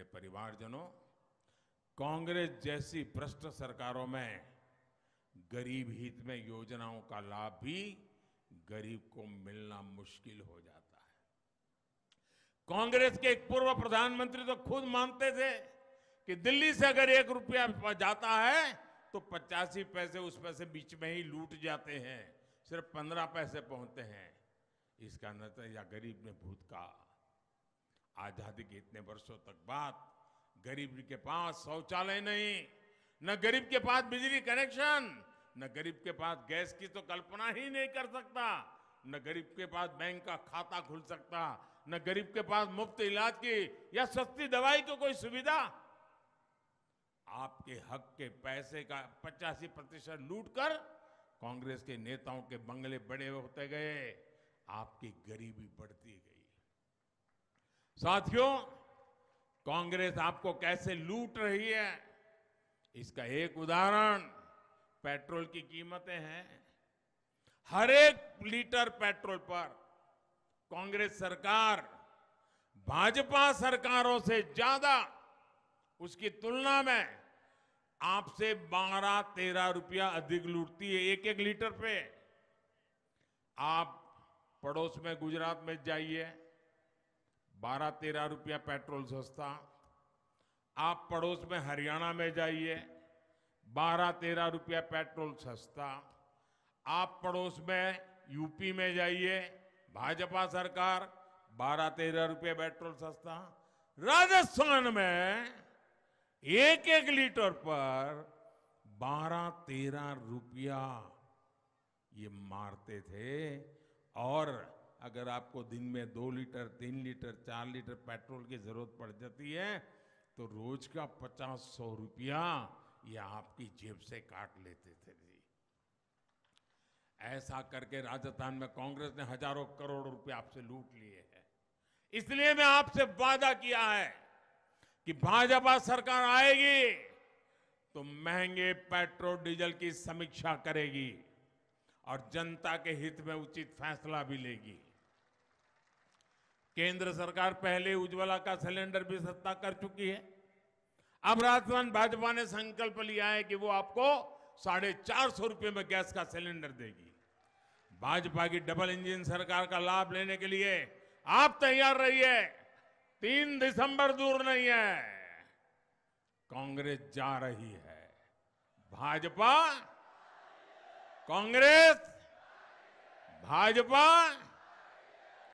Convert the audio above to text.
मेरे परिवारजनों कांग्रेस जैसी भ्रष्ट सरकारों में गरीब हित में योजनाओं का लाभ भी गरीब को मिलना मुश्किल हो जाता है कांग्रेस के एक पूर्व प्रधानमंत्री तो खुद मानते थे कि दिल्ली से अगर एक रुपया जाता है तो पचासी पैसे उस पैसे बीच में ही लूट जाते हैं सिर्फ पंद्रह पैसे पहुंचते हैं इसका नतीजा गरीब ने भूत का आजादी के इतने वर्षों तक बाद गरीब के पास शौचालय नहीं न गरीब के पास बिजली कनेक्शन न गरीब के पास गैस की तो कल्पना ही नहीं कर सकता न गरीब के पास बैंक का खाता खुल सकता न गरीब के पास मुफ्त इलाज की या सस्ती दवाई की कोई सुविधा आपके हक के पैसे का पचासी प्रतिशत लूट कर कांग्रेस के नेताओं के बंगले बड़े होते गए आपकी गरीबी बढ़ती गई साथियों कांग्रेस आपको कैसे लूट रही है इसका एक उदाहरण पेट्रोल की कीमतें हैं हर एक लीटर पेट्रोल पर कांग्रेस सरकार भाजपा सरकारों से ज्यादा उसकी तुलना में आपसे बारह तेरह रुपया अधिक लूटती है एक एक लीटर पे आप पड़ोस में गुजरात में जाइए बारह तेरह रुपया पेट्रोल सस्ता आप पड़ोस में हरियाणा में जाइए बारह तेरह रुपया पेट्रोल सस्ता आप पड़ोस में यूपी में जाइए भाजपा सरकार बारह तेरह रुपये पेट्रोल सस्ता राजस्थान में एक एक लीटर पर बारह तेरह रुपया ये मारते थे और अगर आपको दिन में दो लीटर तीन लीटर चार लीटर पेट्रोल की ज़रूरत पड़ जाती है तो रोज का पचास सौ रुपया ये आपकी जेब से काट लेते थे जी ऐसा करके राजस्थान में कांग्रेस ने हजारों करोड़ रुपए आपसे लूट लिए हैं इसलिए मैं आपसे वादा किया है कि भाजपा सरकार आएगी तो महंगे पेट्रोल डीजल की समीक्षा करेगी और जनता के हित में उचित फैसला भी लेगी केंद्र सरकार पहले उज्ज्वला का सिलेंडर भी सस्ता कर चुकी है अब राजस्थान भाजपा ने संकल्प लिया है कि वो आपको साढ़े चार सौ रुपये में गैस का सिलेंडर देगी भाजपा की डबल इंजन सरकार का लाभ लेने के लिए आप तैयार रहिए तीन दिसंबर दूर नहीं है कांग्रेस जा रही है भाजपा कांग्रेस भाजपा